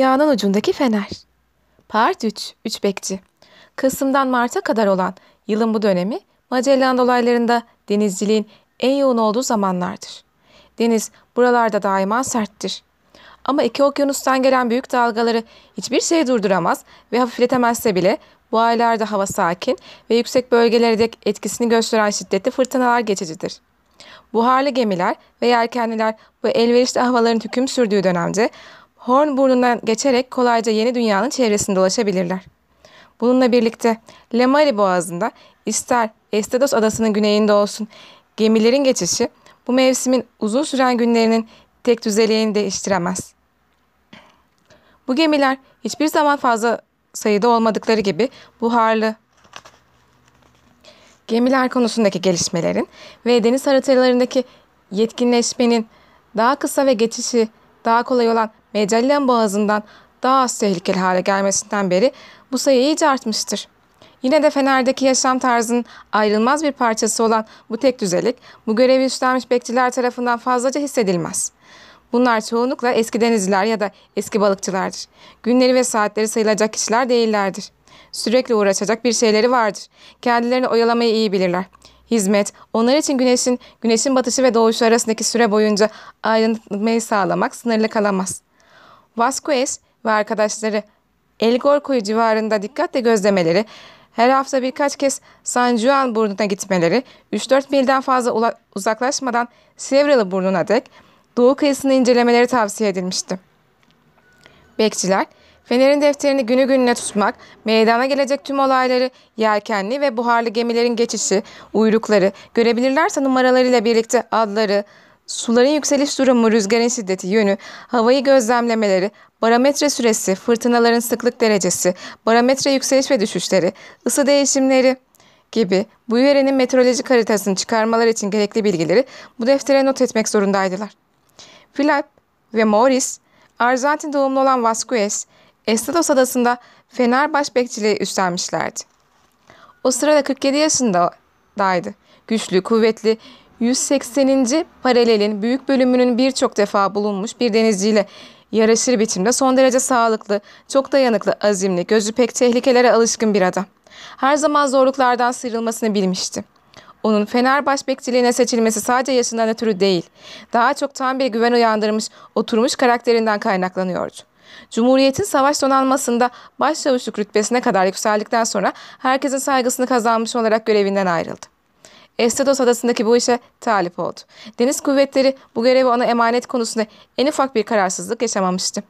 Yağının ucundaki fener. Part 3. Üç bekçi. Kasım'dan Mart'a kadar olan yılın bu dönemi Magellan dolaylarında denizciliğin en yoğun olduğu zamanlardır. Deniz buralarda daima serttir. Ama iki okyanustan gelen büyük dalgaları hiçbir şey durduramaz ve hafifletemezse bile bu aylarda hava sakin ve yüksek bölgelerde etkisini gösteren şiddetli fırtınalar geçicidir. Buharlı gemiler ve yelkenliler bu elverişli havaların hüküm sürdüğü dönemde Hornburnu'ndan geçerek kolayca yeni dünyanın çevresinde dolaşabilirler. Bununla birlikte Lemari Boğazı'nda ister Estados Adası'nın güneyinde olsun gemilerin geçişi bu mevsimin uzun süren günlerinin tek düzeliğini değiştiremez. Bu gemiler hiçbir zaman fazla sayıda olmadıkları gibi buharlı, gemiler konusundaki gelişmelerin ve deniz haritalarındaki yetkinleşmenin daha kısa ve geçişi daha kolay olan Magellan Boğazı'ndan daha az tehlikeli hale gelmesinden beri bu sayı iyice artmıştır. Yine de Fener'deki yaşam tarzının ayrılmaz bir parçası olan bu tek düzelik, bu görevi üstlenmiş bekçiler tarafından fazlaca hissedilmez. Bunlar çoğunlukla eski denizciler ya da eski balıkçılardır. Günleri ve saatleri sayılacak kişiler değillerdir. Sürekli uğraşacak bir şeyleri vardır. Kendilerini oyalamayı iyi bilirler hizmet, onlar için güneşin, güneşin batışı ve doğuşu arasındaki süre boyunca aydınlatmayı sağlamak sınırlı kalamaz. Vasquez ve arkadaşları El Gorko'yu civarında dikkatle gözlemeleri, her hafta birkaç kez San Juan burnuna gitmeleri, 3-4 milden fazla uzaklaşmadan Sevralı burnuna dek doğu kıyısını incelemeleri tavsiye edilmişti. Bekçiler Fener'in defterini günü gününe tutmak, meydana gelecek tüm olayları, yelkenli ve buharlı gemilerin geçişi, uyrukları, görebilirlerse numaralarıyla birlikte adları, suların yükseliş durumu, rüzgarın şiddeti, yönü, havayı gözlemlemeleri, barometre süresi, fırtınaların sıklık derecesi, barometre yükseliş ve düşüşleri, ısı değişimleri, gibi bu yörenin meteorolojik haritasını çıkarmalar için gerekli bilgileri bu deftere not etmek zorundaydılar. Philip ve Morris, Arjantin doğumlu olan Vasquez, Estados adasında Fenerbahçe bekçiliği üstlenmişlerdi. O sırada 47 yaşındaydı. Güçlü, kuvvetli, 180. paralelin büyük bölümünün birçok defa bulunmuş bir denizciyle yaraşır biçimde son derece sağlıklı, çok dayanıklı, azimli, gözü pek tehlikelere alışkın bir adam. Her zaman zorluklardan sıyrılmasını bilmişti. Onun Fenerbahçe bekçiliğine seçilmesi sadece yaşından ötürü değil, daha çok tam bir güven uyandırmış, oturmuş karakterinden kaynaklanıyordu. Cumhuriyetin savaş donanmasında başçavuşluk rütbesine kadar yükseldikten sonra herkesin saygısını kazanmış olarak görevinden ayrıldı. Estados adasındaki bu işe talip oldu. Deniz kuvvetleri bu görevi ona emanet konusunda en ufak bir kararsızlık yaşamamıştı.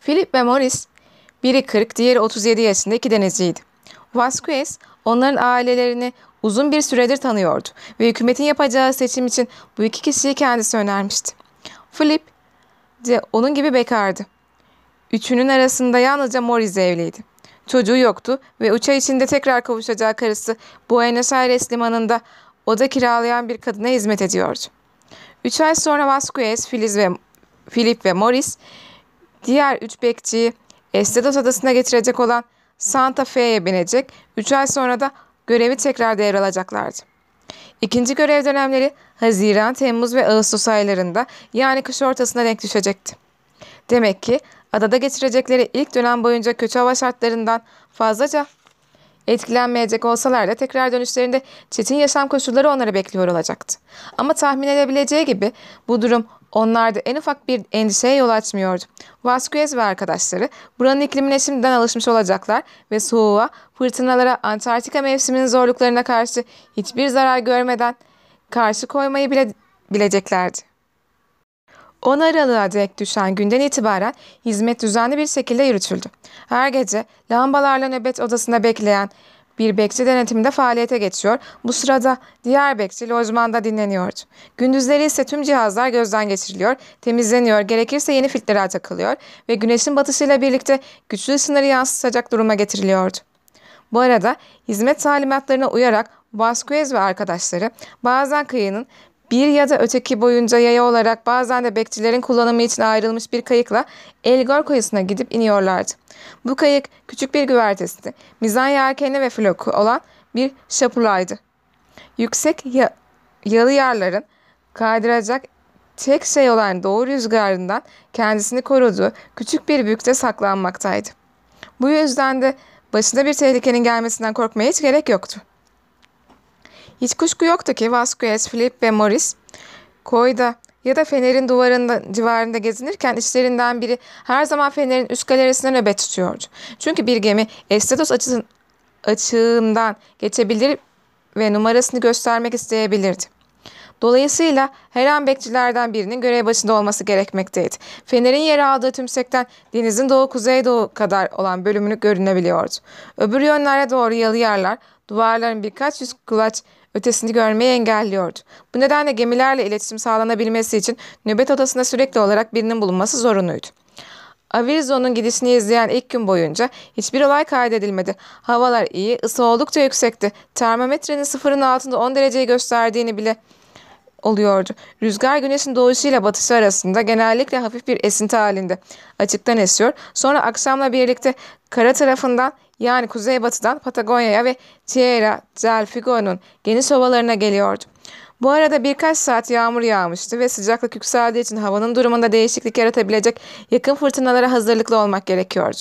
Philip ve Morris, biri 40, diğeri 37 yaşında iki denizciydi. Vasquez, onların ailelerini uzun bir süredir tanıyordu ve hükümetin yapacağı seçim için bu iki kişiyi kendisi önermişti. Philip, de onun gibi bekardı. Üçünün arasında yalnızca Morize evliydi. Çocuğu yoktu ve üç içinde tekrar kavuşacağı karısı Buenos Aires limanında oda kiralayan bir kadına hizmet ediyordu. Üç ay sonra Vasquez, Filiz ve Philip ve Morris diğer üç bekçiyi Estados adasına getirecek olan Santa Fe'ye binecek, üç ay sonra da görevi tekrar devralacaklardı. İkinci görev dönemleri Haziran, Temmuz ve Ağustos aylarında yani kış ortasına denk düşecekti. Demek ki adada geçirecekleri ilk dönem boyunca kötü hava şartlarından fazlaca etkilenmeyecek olsalar da tekrar dönüşlerinde çetin yaşam koşulları onları bekliyor olacaktı. Ama tahmin edebileceği gibi bu durum Onlarda en ufak bir endişeye yol açmıyordu. Vasquez ve arkadaşları buranın iklimine şimdiden alışmış olacaklar ve soğuğa, fırtınalara, Antarktika mevsiminin zorluklarına karşı hiçbir zarar görmeden karşı koymayı bile bileceklerdi. 10 Aralık'a dek düşen günden itibaren hizmet düzenli bir şekilde yürütüldü. Her gece lambalarla nöbet odasında bekleyen bir bekçi denetimde faaliyete geçiyor. Bu sırada diğer bekçi lojmanda dinleniyordu. Gündüzleri ise tüm cihazlar gözden geçiriliyor, temizleniyor, gerekirse yeni filtreler takılıyor ve güneşin batışıyla birlikte güçlü ısınları yansıtacak duruma getiriliyordu. Bu arada hizmet talimatlarına uyarak Vasquez ve arkadaşları bazen kıyının bir ya da öteki boyunca yaya olarak bazen de bekçilerin kullanımı için ayrılmış bir kayıkla Elgar kayasına gidip iniyorlardı. Bu kayık küçük bir güvertesi, mizan yelkeni ve floku olan bir şapulaydı. Yüksek ya yalı yarların kaydıracak tek şey olan doğu rüzgarından kendisini koruduğu küçük bir bükte saklanmaktaydı. Bu yüzden de başında bir tehlikenin gelmesinden korkmaya hiç gerek yoktu. Hiç kuşku yoktu ki Vasquez, Philip ve Morris koyda ya da fenerin duvarında civarında gezinirken işlerinden biri her zaman fenerin üst galerisine nöbet tutuyordu. Çünkü bir gemi Estados açısın, açığından geçebilir ve numarasını göstermek isteyebilirdi. Dolayısıyla her an bekçilerden birinin görev başında olması gerekmekteydi. Fener'in yer aldığı tümsekten denizin doğu kuzeydoğu kadar olan bölümünü görünebiliyordu. Öbür yönlere doğru yalı yerler, duvarların birkaç yüz kulaç ötesini görmeye engelliyordu. Bu nedenle gemilerle iletişim sağlanabilmesi için nöbet odasında sürekli olarak birinin bulunması zorunluydu. Avizo'nun gidişini izleyen ilk gün boyunca hiçbir olay kaydedilmedi. Havalar iyi, ısı oldukça yüksekti. Termometrenin sıfırın altında 10 dereceyi gösterdiğini bile oluyordu. Rüzgar güneşin doğuşuyla batışı arasında genellikle hafif bir esinti halinde açıktan esiyor. Sonra akşamla birlikte kara tarafından yani kuzeybatıdan Patagonya'ya ve Tierra del Fuego'nun geniş ovalarına geliyordu. Bu arada birkaç saat yağmur yağmıştı ve sıcaklık yükseldiği için havanın durumunda değişiklik yaratabilecek yakın fırtınalara hazırlıklı olmak gerekiyordu.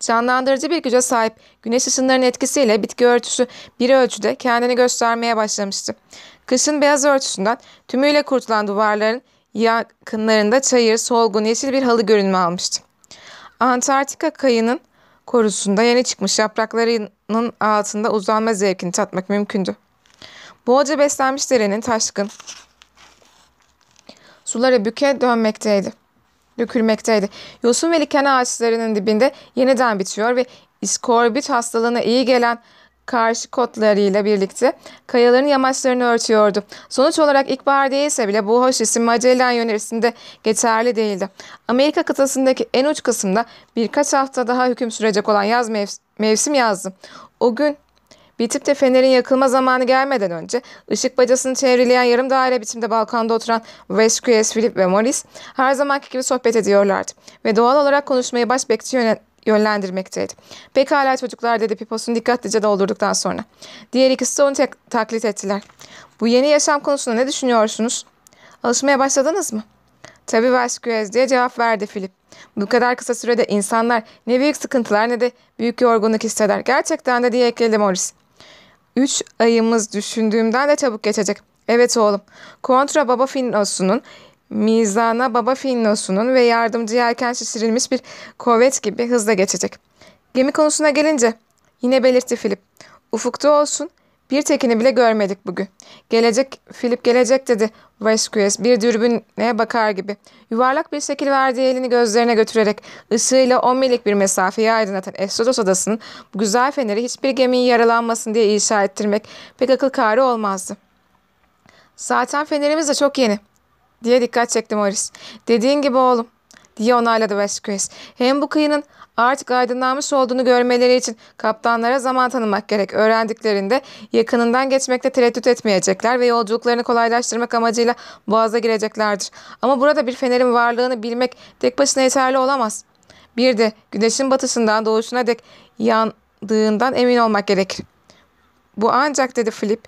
Canlandırıcı bir güce sahip güneş ışınlarının etkisiyle bitki örtüsü bir ölçüde kendini göstermeye başlamıştı. Kışın beyaz örtüsünden tümüyle kurtulan duvarların yakınlarında çayır, solgun, yeşil bir halı görünme almıştı. Antarktika kayının korusunda yeni çıkmış yapraklarının altında uzanma zevkini tatmak mümkündü. Bolca beslenmiş derenin taşkın suları büke dönmekteydi. Dökülmekteydi. Yosun ve liken ağaçlarının dibinde yeniden bitiyor ve iskorbit hastalığına iyi gelen karşı kotlarıyla birlikte kayaların yamaçlarını örtüyordu. Sonuç olarak ilkbahar değilse bile bu hoş isim Magellan yönerisinde geçerli değildi. Amerika kıtasındaki en uç kısımda birkaç hafta daha hüküm sürecek olan yaz mevs mevsim yazdı. O gün Bitip de fenerin yakılma zamanı gelmeden önce ışık bacasını çevrileyen yarım daire biçimde balkanda oturan Vesquez, Philip ve Morris her zamanki gibi sohbet ediyorlardı. Ve doğal olarak konuşmayı baş bekçi yönet yönlendirmekteydi. Pekala çocuklar dedi piposunu dikkatlice doldurduktan sonra. Diğer ikisi de onu tek- taklit ettiler. Bu yeni yaşam konusunda ne düşünüyorsunuz? Alışmaya başladınız mı? Tabii Vasquez diye cevap verdi Philip. Bu kadar kısa sürede insanlar ne büyük sıkıntılar ne de büyük yorgunluk hisseder. Gerçekten de diye ekledi Morris. Üç ayımız düşündüğümden de çabuk geçecek. Evet oğlum. Kontra Baba Finos'unun mizana baba finnosunun ve yardımcı yelken şişirilmiş bir kuvvet gibi hızla geçecek. Gemi konusuna gelince yine belirtti Philip. Ufukta olsun bir tekini bile görmedik bugün. Gelecek, Philip gelecek dedi Vasquez bir dürbüne bakar gibi. Yuvarlak bir şekil verdiği elini gözlerine götürerek ısıyla 10 millik bir mesafeyi aydınlatan Estrodos Adası'nın bu güzel feneri hiçbir gemiyi yaralanmasın diye inşa ettirmek pek akıl kârı olmazdı. Zaten fenerimiz de çok yeni diye dikkat çekti Morris. Dediğin gibi oğlum diye onayladı West Westcrest. Hem bu kıyının artık aydınlanmış olduğunu görmeleri için kaptanlara zaman tanımak gerek. Öğrendiklerinde yakınından geçmekte tereddüt etmeyecekler ve yolculuklarını kolaylaştırmak amacıyla boğaza gireceklerdir. Ama burada bir fenerin varlığını bilmek tek başına yeterli olamaz. Bir de güneşin batısından doğuşuna dek yandığından emin olmak gerekir. Bu ancak dedi Philip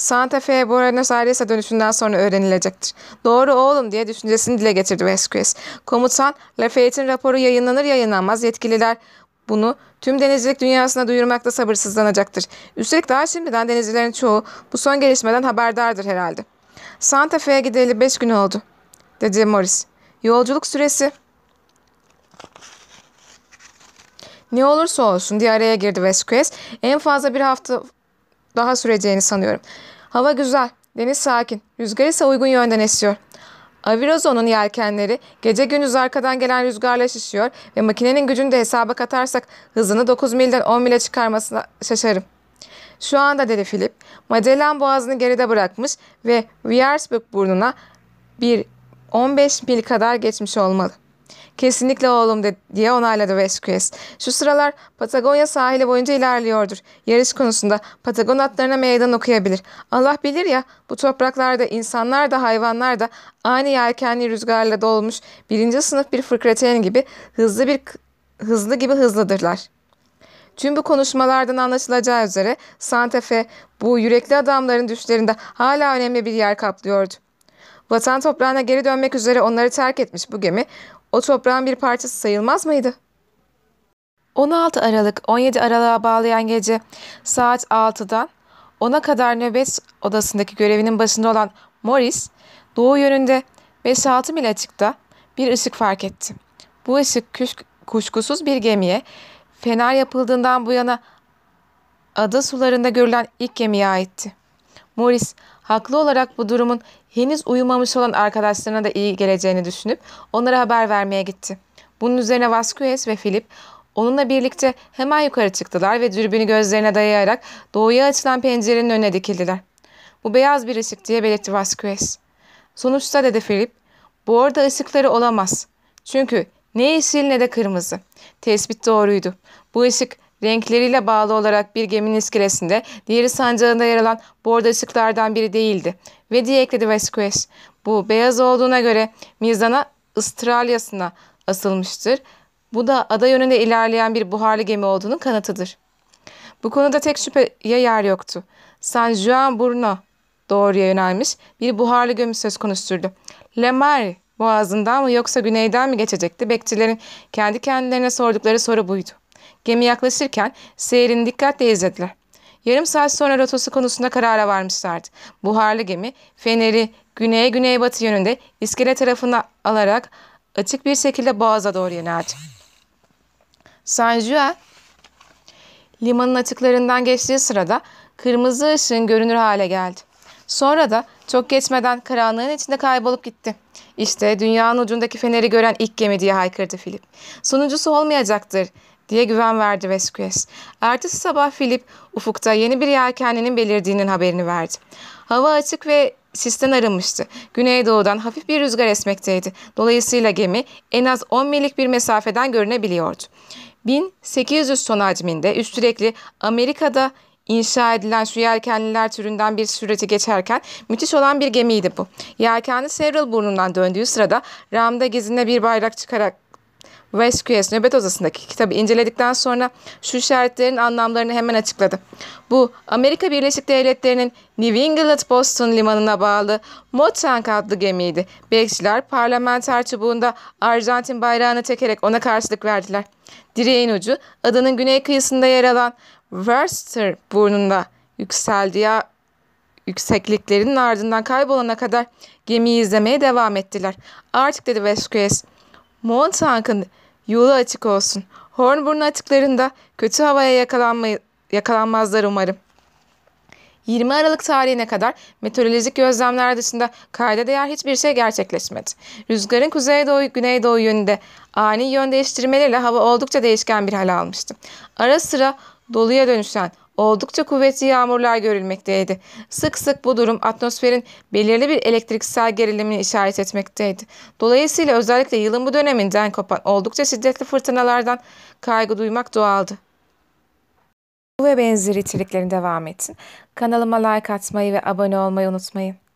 Santa Fe Buenos Aires'e dönüşünden sonra öğrenilecektir. Doğru oğlum diye düşüncesini dile getirdi Vesquez. Komutan, Lafayette'in raporu yayınlanır yayınlanmaz yetkililer bunu tüm denizcilik dünyasına duyurmakta sabırsızlanacaktır. Üstelik daha şimdiden denizcilerin çoğu bu son gelişmeden haberdardır herhalde. Santa Fe'ye gideli beş gün oldu, dedi Morris. Yolculuk süresi... Ne olursa olsun diye araya girdi Vesquez. En fazla bir hafta daha süreceğini sanıyorum. Hava güzel, deniz sakin, rüzgar ise uygun yönden esiyor. Avirozo'nun yelkenleri gece gündüz arkadan gelen rüzgarla şişiyor ve makinenin gücünü de hesaba katarsak hızını 9 milden 10 mile çıkarmasına şaşarım. Şu anda dedi Philip, Magellan boğazını geride bırakmış ve Wiersburg burnuna bir 15 mil kadar geçmiş olmalı. Kesinlikle oğlum dedi diye onayladı Westquist. Şu sıralar Patagonya sahili boyunca ilerliyordur. Yarış konusunda Patagon atlarına meydan okuyabilir. Allah bilir ya bu topraklarda insanlar da hayvanlar da aynı yelkenli rüzgarla dolmuş birinci sınıf bir fırkrateyn gibi hızlı bir hızlı gibi hızlıdırlar. Tüm bu konuşmalardan anlaşılacağı üzere Santa Fe bu yürekli adamların düşlerinde hala önemli bir yer kaplıyordu. Vatan toprağına geri dönmek üzere onları terk etmiş bu gemi o toprağın bir parçası sayılmaz mıydı? 16 Aralık 17 Aralık'a bağlayan gece saat 6'dan 10'a kadar nöbet odasındaki görevinin başında olan Morris, doğu yönünde 5-6 mil açıkta bir ışık fark etti. Bu ışık küşk, kuşkusuz bir gemiye, fener yapıldığından bu yana ada sularında görülen ilk gemiye aitti. Morris Haklı olarak bu durumun henüz uyumamış olan arkadaşlarına da iyi geleceğini düşünüp onlara haber vermeye gitti. Bunun üzerine Vasquez ve Philip onunla birlikte hemen yukarı çıktılar ve dürbünü gözlerine dayayarak doğuya açılan pencerenin önüne dikildiler. Bu beyaz bir ışık diye belirtti Vasquez. Sonuçta dedi Philip, bu orada ışıkları olamaz. Çünkü ne yeşil ne de kırmızı. Tespit doğruydu. Bu ışık renkleriyle bağlı olarak bir geminin iskelesinde, diğeri sancağında yer alan bordo ışıklardan biri değildi. Ve diye ekledi Vasquez. Bu beyaz olduğuna göre Mizan'a Astralya'sına asılmıştır. Bu da ada yönünde ilerleyen bir buharlı gemi olduğunun kanıtıdır. Bu konuda tek şüpheye yer yoktu. San Juan Bruno doğruya yönelmiş bir buharlı gemi söz konusturdu. Lemari boğazından mı yoksa güneyden mi geçecekti? Bekçilerin kendi kendilerine sordukları soru buydu. Gemi yaklaşırken seyirini dikkatle izlediler. Yarım saat sonra rotası konusunda karara varmışlardı. Buharlı gemi feneri güneye güneybatı yönünde iskele tarafına alarak açık bir şekilde boğaza doğru yöneldi. San Juan limanın açıklarından geçtiği sırada kırmızı ışığın görünür hale geldi. Sonra da çok geçmeden karanlığın içinde kaybolup gitti. İşte dünyanın ucundaki feneri gören ilk gemi diye haykırdı Philip. Sonuncusu olmayacaktır diye güven verdi Vesquez. Ertesi sabah Philip ufukta yeni bir yelkenlinin belirdiğinin haberini verdi. Hava açık ve sisten arınmıştı. Güneydoğudan hafif bir rüzgar esmekteydi. Dolayısıyla gemi en az 10 millik bir mesafeden görünebiliyordu. 1800 ton hacminde, üst sürekli Amerika'da inşa edilen su yelkenliler türünden bir süreci geçerken müthiş olan bir gemiydi bu. Yelkenli Sevril burnundan döndüğü sırada ramda gezine bir bayrak çıkarak ve nöbet odasındaki kitabı inceledikten sonra şu işaretlerin anlamlarını hemen açıkladı. Bu Amerika Birleşik Devletleri'nin New England Boston limanına bağlı Motank adlı gemiydi. Bekçiler parlamenter çubuğunda Arjantin bayrağını çekerek ona karşılık verdiler. Direğin ucu adanın güney kıyısında yer alan Webster burnunda yükseldiği yüksekliklerin ardından kaybolana kadar gemiyi izlemeye devam ettiler. Artık dedi Vesquez, Montauk'un Yolu açık olsun. Hornburn açıklarında kötü havaya yakalanma, yakalanmazlar umarım. 20 Aralık tarihine kadar meteorolojik gözlemler dışında kayda değer hiçbir şey gerçekleşmedi. Rüzgarın kuzeydoğu güneydoğu yönünde ani yön değiştirmeleriyle hava oldukça değişken bir hal almıştı. Ara sıra doluya dönüşen oldukça kuvvetli yağmurlar görülmekteydi. Sık sık bu durum atmosferin belirli bir elektriksel gerilimini işaret etmekteydi. Dolayısıyla özellikle yılın bu döneminden kopan oldukça şiddetli fırtınalardan kaygı duymak doğaldı. Bu ve benzeri içeriklerin devam etsin. Kanalıma like atmayı ve abone olmayı unutmayın.